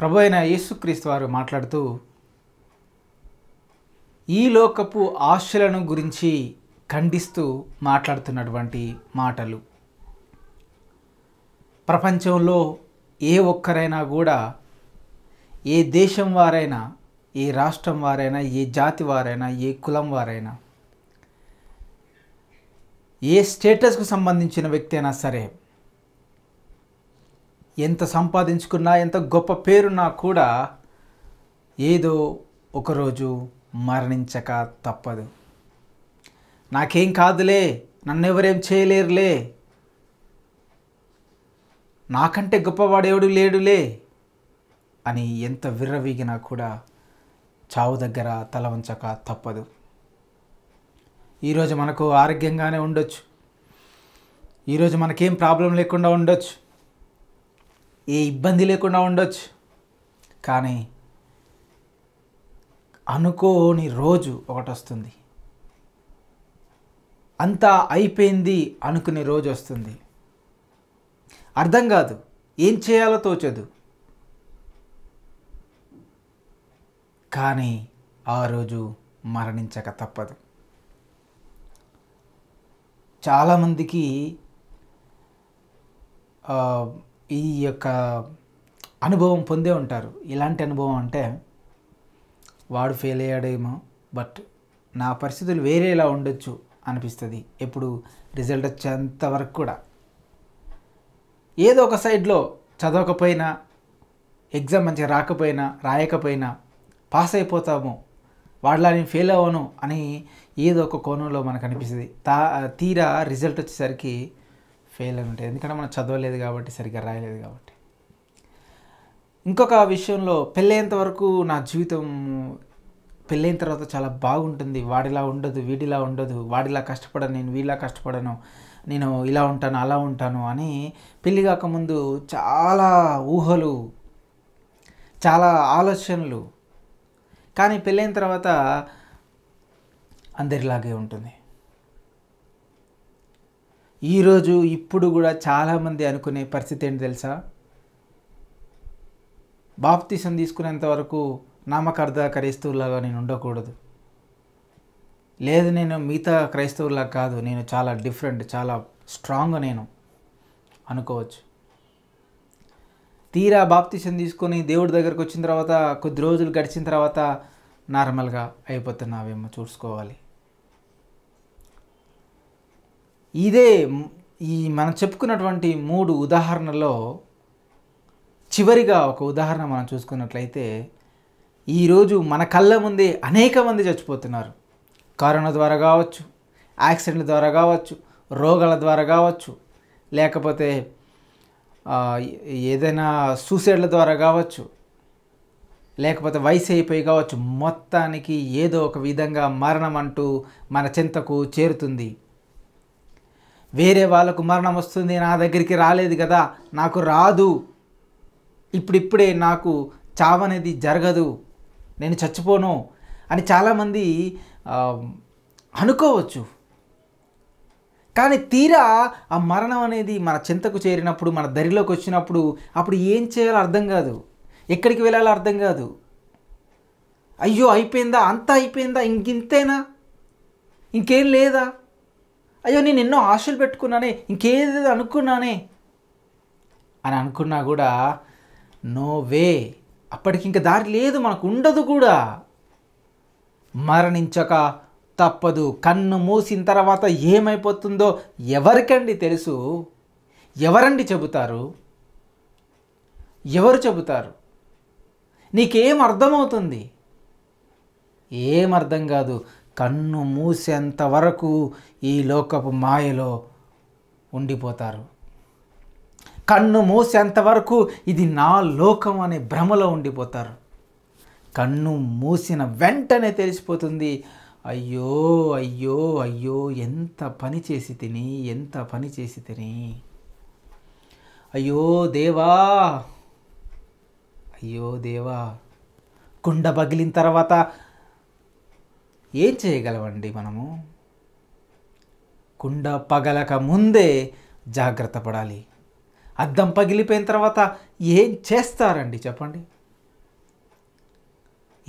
ప్రభు అయిన యేసుక్రీస్తు వారు మాట్లాడుతూ ఈ లోకపు ఆశలను గురించి ఖండిస్తూ మాట్లాడుతున్నటువంటి మాటలు ప్రపంచంలో ఏ ఒక్కరైనా కూడా ఏ దేశం వారైనా ఏ రాష్ట్రం వారైనా ఏ జాతి వారైనా ఏ కులం వారైనా ఏ స్టేటస్కు సంబంధించిన వ్యక్తి అయినా సరే ఎంత సంపాదించుకున్నా ఎంత గొప్ప పేరున్నా కూడా ఏదో ఒకరోజు మరణించక తప్పదు నాకేం కాదులే నన్ను ఎవరేం చేయలేరులే నాకంటే గొప్పవాడేవడు లేడులే అని ఎంత విర్రవీగినా కూడా చావు దగ్గర తల ఉంచక తప్పదు ఈరోజు మనకు ఆరోగ్యంగానే ఉండొచ్చు ఈరోజు మనకేం ప్రాబ్లం లేకుండా ఉండొచ్చు ఏ ఇబ్బంది లేకుండా ఉండొచ్చు కానీ అనుకోని రోజు ఒకటి వస్తుంది అంతా అయిపోయింది అనుకునే రోజు వస్తుంది అర్థం కాదు ఏం చేయాలో తోచదు కానీ ఆ రోజు మరణించక తప్పదు చాలామందికి ఈ యొక్క అనుభవం పొందే ఉంటారు ఇలాంటి అనుభవం అంటే వాడు ఫెయిల్ అయ్యాడేమో బట్ నా పరిస్థితులు వేరేలా ఉండొచ్చు అనిపిస్తుంది ఎప్పుడు రిజల్ట్ వచ్చేంత వరకు కూడా ఏదో ఒక సైడ్లో చదవకపోయినా ఎగ్జామ్ మంచిగా రాకపోయినా రాయకపోయినా పాస్ అయిపోతాము వాళ్ళ నేను ఫెయిల్ అవ్వను అని ఏదో ఒక కోణంలో మనకు అనిపిస్తుంది తా తీరా రిజల్ట్ వచ్చేసరికి ఫెయిల్ అని ఉంటుంది ఎందుకంటే మనం చదవలేదు కాబట్టి సరిగ్గా రాయలేదు కాబట్టి ఇంకొక విషయంలో పెళ్ళయ్యేంత వరకు నా జీవితం పెళ్ళైన తర్వాత చాలా బాగుంటుంది వాడిలా ఉండదు వీడిలా ఉండదు వాడిలా కష్టపడను నేను వీడిలా కష్టపడను నేను ఇలా ఉంటాను అలా ఉంటాను అని పెళ్ళి కాకముందు చాలా ఊహలు చాలా ఆలోచనలు కానీ పెళ్ళైన తర్వాత అందరిలాగే ఉంటుంది ఈరోజు ఇప్పుడు కూడా చాలామంది అనుకునే పరిస్థితి ఏంటి తెలుసా బాప్తిసం తీసుకునేంత వరకు నామకర్ధ క్రైస్తవులాగా నేను ఉండకూడదు లేదు నేను మిగతా క్రైస్తవులా కాదు నేను చాలా డిఫరెంట్ చాలా స్ట్రాంగ్ నేను అనుకోవచ్చు తీరా బాప్తిసం తీసుకొని దేవుడి దగ్గరకు వచ్చిన తర్వాత కొద్ది రోజులు గడిచిన తర్వాత నార్మల్గా అయిపోతున్నావేమో చూసుకోవాలి ఇదే ఈ మనం చెప్పుకున్నటువంటి మూడు ఉదాహరణలో చివరిగా ఒక ఉదాహరణ మనం చూసుకున్నట్లయితే ఈరోజు మన కళ్ళ ముందే అనేక మంది చచ్చిపోతున్నారు కరోనా ద్వారా కావచ్చు యాక్సిడెంట్ల ద్వారా కావచ్చు రోగాల ద్వారా కావచ్చు లేకపోతే ఏదైనా సూసైడ్ల ద్వారా కావచ్చు లేకపోతే వయసు అయిపోయి కావచ్చు మొత్తానికి ఏదో ఒక విధంగా మరణం అంటూ మన చింతకు చేరుతుంది వేరే వాళ్ళకు మరణం వస్తుంది నా దగ్గరికి రాలేదు కదా నాకు రాదు ఇప్పుడిప్పుడే నాకు చావనేది జరగదు నేను చచ్చిపోను అని చాలామంది అనుకోవచ్చు కానీ తీరా ఆ మరణం అనేది మన చింతకు చేరినప్పుడు మన దరిలోకి వచ్చినప్పుడు అప్పుడు ఏం చేయాలో అర్థం కాదు ఎక్కడికి వెళ్ళాలో అర్థం కాదు అయ్యో అయిపోయిందా అంతా అయిపోయిందా ఇంకింతేనా ఇంకేం లేదా అయ్యో నేను ఎన్నో ఆశలు పెట్టుకున్నానే ఇంకేది అనుకున్నానే అని అనుకున్నా కూడా నో వే అప్పటికి ఇంక దారి లేదు మనకు ఉండదు కూడా మరణించక తప్పదు కన్ను మూసిన తర్వాత ఏమైపోతుందో ఎవరికండి తెలుసు ఎవరండి చెబుతారు ఎవరు చెబుతారు నీకేం అర్థమవుతుంది ఏం అర్థం కాదు కన్ను మూసేంత వరకు ఈ లోకపు మాయలో ఉండిపోతారు కన్ను మూసేంత వరకు ఇది నా లోకం అనే భ్రమలో ఉండిపోతారు కన్ను మూసిన వెంటనే తెలిసిపోతుంది అయ్యో అయ్యో అయ్యో ఎంత పని చేసి తిని ఎంత పని చేసి తిని అయ్యో దేవా అయ్యో దేవా కుండ పగిలిన తర్వాత ఏం చేయగలవండి మనము కుండ పగలక ముందే జాగ్రత్త పడాలి అద్దం పగిలిపోయిన తర్వాత ఏం చేస్తారండి చెప్పండి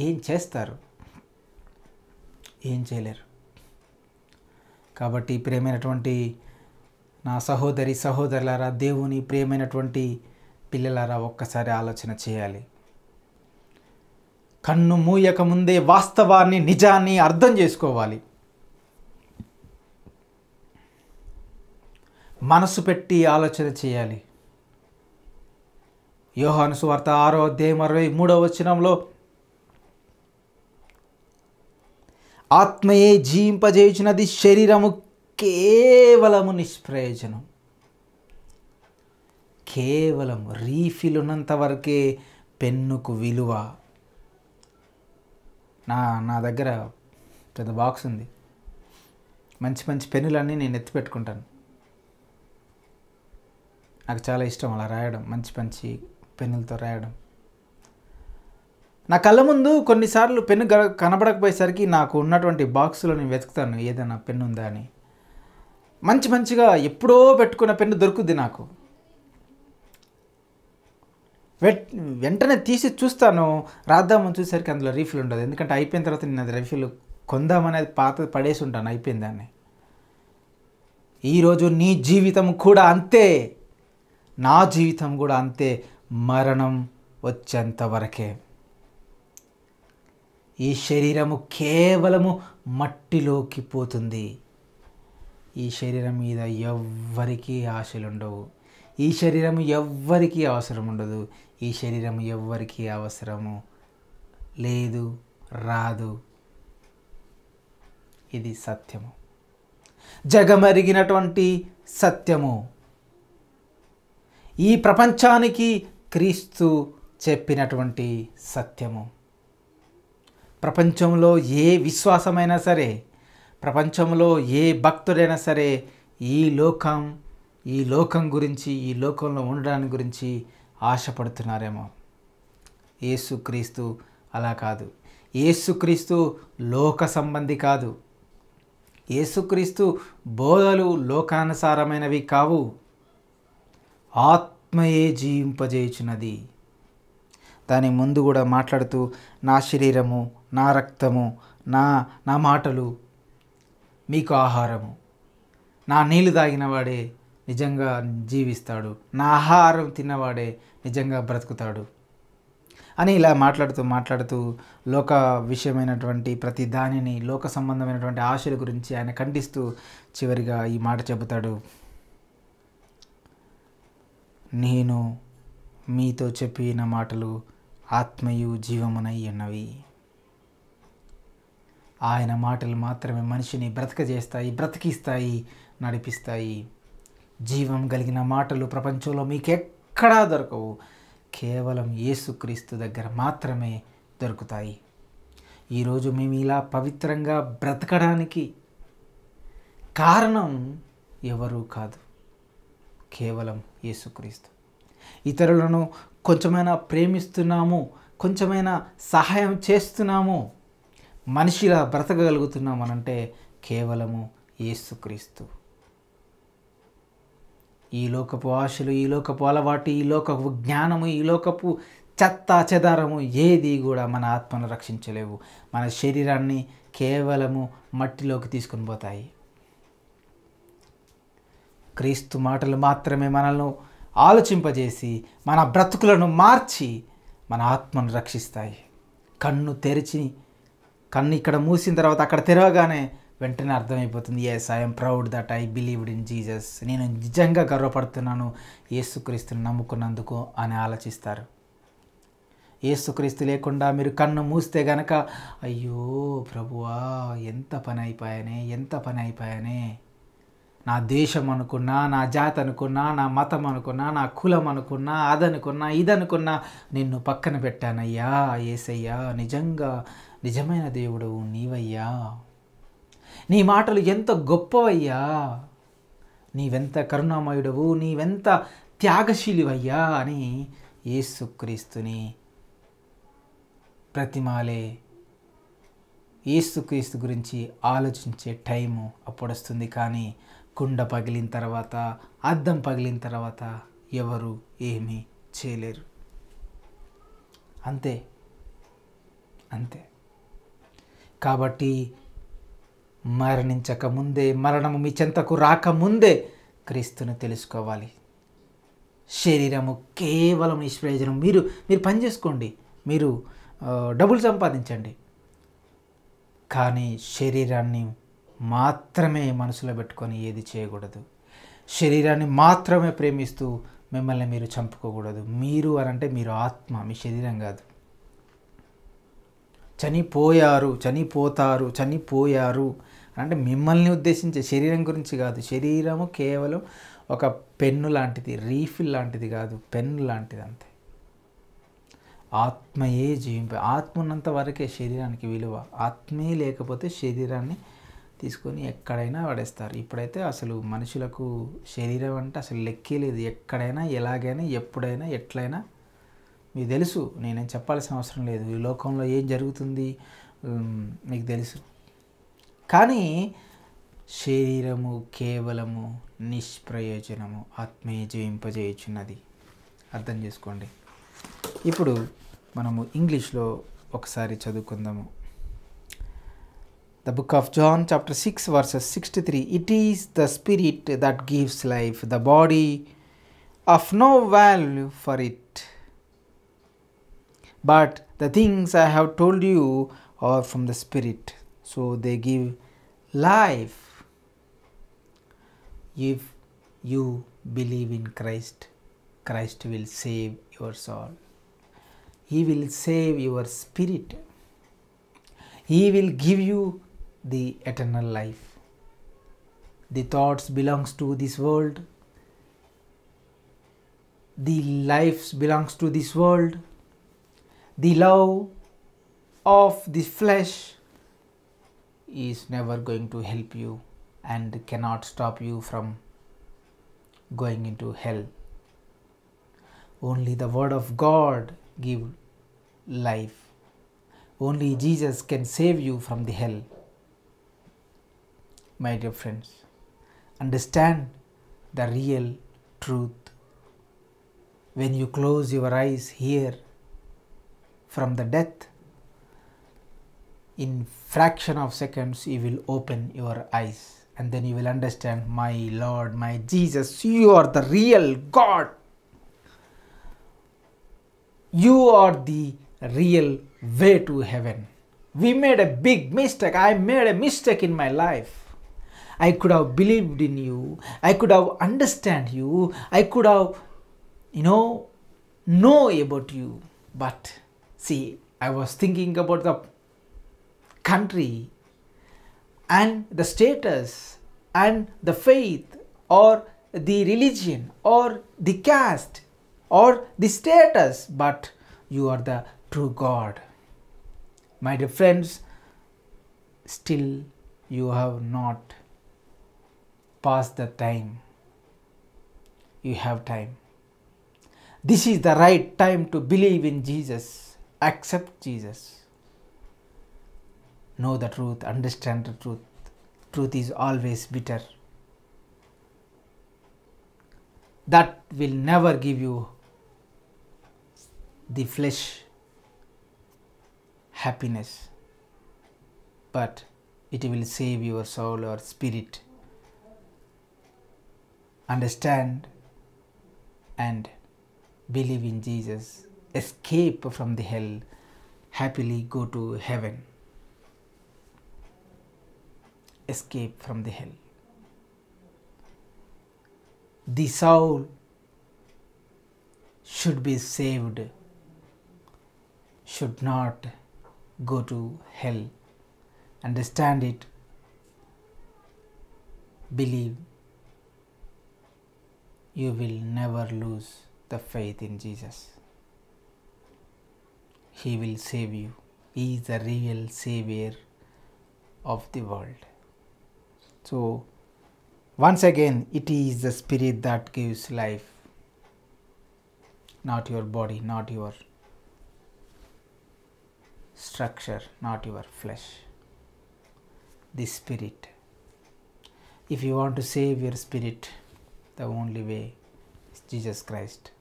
ఏం చేస్తారు ఏం చేయలేరు కాబట్టి ప్రేమైనటువంటి నా సహోదరి సహోదరులారా దేవుని ప్రియమైనటువంటి పిల్లలారా ఒక్కసారి ఆలోచన చేయాలి కన్ను మూయకముందే వాస్తవాన్ని నిజాన్ని అర్థం చేసుకోవాలి మనసు పెట్టి ఆలోచన చేయాలి యోహాను సువార్త ఆరో అధ్యాయం అరవై మూడవ వచనంలో ఆత్మయే జీవింపజేయుచున్నది శరీరము కేవలము నిష్ప్రయోజనం కేవలం రీఫిల్ ఉన్నంత వరకే పెన్నుకు విలువ నా నా దగ్గర పెద్ద బాక్స్ ఉంది మంచి మంచి పెన్నులన్నీ నేను ఎత్తి పెట్టుకుంటాను నాకు చాలా ఇష్టం అలా రాయడం మంచి మంచి పెన్నులతో రాయడం నా కళ్ళ ముందు కొన్నిసార్లు పెన్ను కనబడకపోయేసరికి నాకు ఉన్నటువంటి బాక్స్లో నేను వెతుకుతాను ఏదైనా పెన్ను ఉందా అని మంచి మంచిగా ఎప్పుడో పెట్టుకున్న పెన్ను దొరుకుద్ది నాకు వెంటనే తీసి చూస్తాను రాద్దామని చూసేసరికి అందులో రీఫిల్ ఉండదు ఎందుకంటే అయిపోయిన తర్వాత నేను అది రీఫిల్ కొందామనేది పాత పడేసి ఉంటాను అయిపోయింది దాన్ని ఈరోజు నీ జీవితం కూడా అంతే నా జీవితం కూడా అంతే మరణం వచ్చేంత వరకే ఈ శరీరము కేవలము మట్టిలోకి పోతుంది ఈ శరీరం మీద ఎవ్వరికీ ఆశలుండవు ఈ శరీరం ఎవ్వరికీ అవసరం ఉండదు ఈ శరీరం ఎవ్వరికీ అవసరము లేదు రాదు ఇది సత్యము జగమరిగినటువంటి సత్యము ఈ ప్రపంచానికి క్రీస్తు చెప్పినటువంటి సత్యము ప్రపంచంలో ఏ విశ్వాసమైనా సరే ప్రపంచంలో ఏ భక్తుడైనా సరే ఈ లోకం ఈ లోకం గురించి ఈ లోకంలో ఉండడాని గురించి ఆశపడుతున్నారేమో ఏసుక్రీస్తు అలా కాదు ఏసుక్రీస్తు లోక సంబంధి కాదు ఏసుక్రీస్తు బోధలు లోకానుసారమైనవి కావు ఆత్మయే జీవింపజేయుచున్నది దాని ముందు కూడా మాట్లాడుతూ నా శరీరము నా రక్తము నా నా మాటలు మీకు ఆహారము నా నీళ్లు తాగినవాడే నిజంగా జీవిస్తాడు నా ఆహారం తిన్నవాడే నిజంగా బ్రతుకుతాడు అని ఇలా మాట్లాడుతూ మాట్లాడుతూ లోక విషయమైనటువంటి ప్రతి దానిని లోక సంబంధమైనటువంటి ఆశల గురించి ఆయన ఖండిస్తూ చివరిగా ఈ మాట చెబుతాడు నేను మీతో చెప్పిన మాటలు ఆత్మయు జీవమునై అన్నవి ఆయన మాటలు మాత్రమే మనిషిని బ్రతకజేస్తాయి బ్రతికిస్తాయి నడిపిస్తాయి జీవం కలిగిన మాటలు ప్రపంచంలో మీకెక్కడా దొరకవు కేవలం యేసుక్రీస్తు దగ్గర మాత్రమే దొరుకుతాయి ఈరోజు మేము ఇలా పవిత్రంగా బ్రతకడానికి కారణం ఎవరూ కాదు కేవలం యేసుక్రీస్తు ఇతరులను కొంచెమైనా ప్రేమిస్తున్నాము కొంచెమైనా సహాయం చేస్తున్నాము మనిషిలా బ్రతకగలుగుతున్నామనంటే కేవలము యేసుక్రీస్తు ఈ లోకపు ఆశలు ఈ లోకపు అలవాటు ఈ లోకపు జ్ఞానము ఈ లోకపు చెత్త చెదారము ఏది కూడా మన ఆత్మను రక్షించలేవు మన శరీరాన్ని కేవలము మట్టిలోకి తీసుకుని పోతాయి క్రీస్తు మాటలు మాత్రమే మనల్ని ఆలోచింపజేసి మన బ్రతుకులను మార్చి మన ఆత్మను రక్షిస్తాయి కన్ను తెరిచి కన్ను ఇక్కడ మూసిన తర్వాత అక్కడ తెరవగానే వెంటనే అర్థమైపోతుంది yes I'm proud that I believed in Jesus నేను నిజంగా గర్వపడుతున్నాను ఏసుక్రీస్తుని నమ్ముకున్నందుకు అని ఆలోచిస్తారు ఏసుక్రీస్తు లేకుండా మీరు కన్ను మూస్తే గనక అయ్యో ప్రభువా ఎంత పని అయిపోయానే ఎంత పని అయిపోయానే నా దేశం అనుకున్నా నా జాతి అనుకున్నా నా మతం అనుకున్నా నా కులం అనుకున్నా అదనుకున్నా ఇదనుకున్నా నిన్ను పక్కన పెట్టానయ్యా ఏసయ్యా నిజంగా నిజమైన దేవుడు నీవయ్యా నీ మాటలు ఎంత గొప్పవయ్యా నీవెంత కరుణామయుడవు నీవెంత త్యాగశీలివయ్యా అని ఏసుక్రీస్తుని ప్రతిమాలే ఏసుక్రీస్తు గురించి ఆలోచించే టైము అప్పుడు వస్తుంది కానీ కుండ పగిలిన తర్వాత అద్దం పగిలిన తర్వాత ఎవరు ఏమీ చేయలేరు అంతే అంతే కాబట్టి మరణించక ముందే మరణము మీ చెంతకు రాకముందే క్రీస్తుని తెలుసుకోవాలి శరీరము కేవలం నిష్ప్రయోజనం మీరు మీరు పని చేసుకోండి మీరు డబ్బులు సంపాదించండి కానీ శరీరాన్ని మాత్రమే మనసులో పెట్టుకొని ఏది చేయకూడదు శరీరాన్ని మాత్రమే ప్రేమిస్తూ మిమ్మల్ని మీరు చంపుకోకూడదు మీరు అనంటే మీరు ఆత్మ మీ శరీరం కాదు చనిపోయారు చనిపోతారు చనిపోయారు అంటే మిమ్మల్ని ఉద్దేశించే శరీరం గురించి కాదు శరీరము కేవలం ఒక పెన్ను లాంటిది రీఫిల్ లాంటిది కాదు పెన్ను లాంటిది అంతే ఆత్మయే జీవింప ఆత్మ ఉన్నంత వరకే శరీరానికి విలువ ఆత్మే లేకపోతే శరీరాన్ని తీసుకొని ఎక్కడైనా పడేస్తారు ఇప్పుడైతే అసలు మనుషులకు శరీరం అంటే అసలు లెక్కే లేదు ఎక్కడైనా ఎలాగైనా ఎప్పుడైనా ఎట్లయినా మీకు తెలుసు నేనేం చెప్పాల్సిన అవసరం లేదు ఈ లోకంలో ఏం జరుగుతుంది మీకు తెలుసు కానీ శరీరము కేవలము నిష్ప్రయోజనము ఆత్మీయ జీవింపజేయుచున్నది అర్థం చేసుకోండి ఇప్పుడు మనము ఇంగ్లీష్లో ఒకసారి చదువుకుందాము the book of John chapter six verses sixty three it is the spirit that gives life the body of no value for it but the things I have told you are from the Spirit. So they give life if you believe in Christ. Christ will save your soul. He will save your spirit. He will give you the eternal life. The thoughts belongs to this world. The lives belongs to this world the law of the flesh is never going to help you and cannot stop you from going into hell. Only the Word of God give life. Only Jesus can save you from the hell. My dear friends, understand the real truth. When you close your eyes here from the death, in fraction of seconds you will open your eyes and then you will understand, my Lord, my Jesus, you are the real God. You are the real way to heaven. We made a big mistake. I made a mistake in my life. I could have believed in you. I could have understand you. I could have, you know, know about you. But See, I was thinking about the country and the status and the faith or the religion or the caste or the status, but you are the true God. My dear friends, still you have not passed the time. You have time. This is the right time to believe in Jesus accept Jesus. Know the truth, understand the truth. Truth is always bitter. That will never give you the flesh happiness, but it will save your soul or spirit. Understand and believe in Jesus escape from the hell, happily go to heaven. Escape from the hell. The soul should be saved, should not go to hell. Understand it, believe, you will never lose the faith in Jesus. He will save you. He is the real Savior of the world. So, once again, it is the Spirit that gives life, not your body, not your structure, not your flesh. The Spirit. If you want to save your spirit, the only way is Jesus Christ.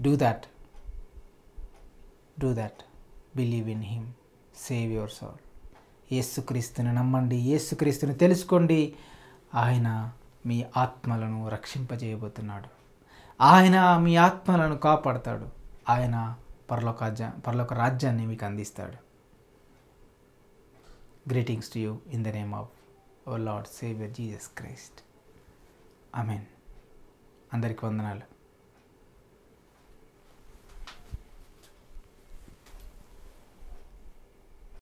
Do that do that believe in him save your soul యేసుక్రీస్తుని నమ్మండి యేసుక్రీస్తుని తెలుసుకోండి ఆయన మీ ఆత్మలను రక్షింపజేయబోతున్నాడు ఆయన మీ ఆత్మలను కాపాడతాడు ఆయన పరలోక పరలోక రాజ్యాన్ని మీకు అందిస్తాడు greetings to you in the name of our Lord saviour Jesus Christ I mean అందరికి వందనాలు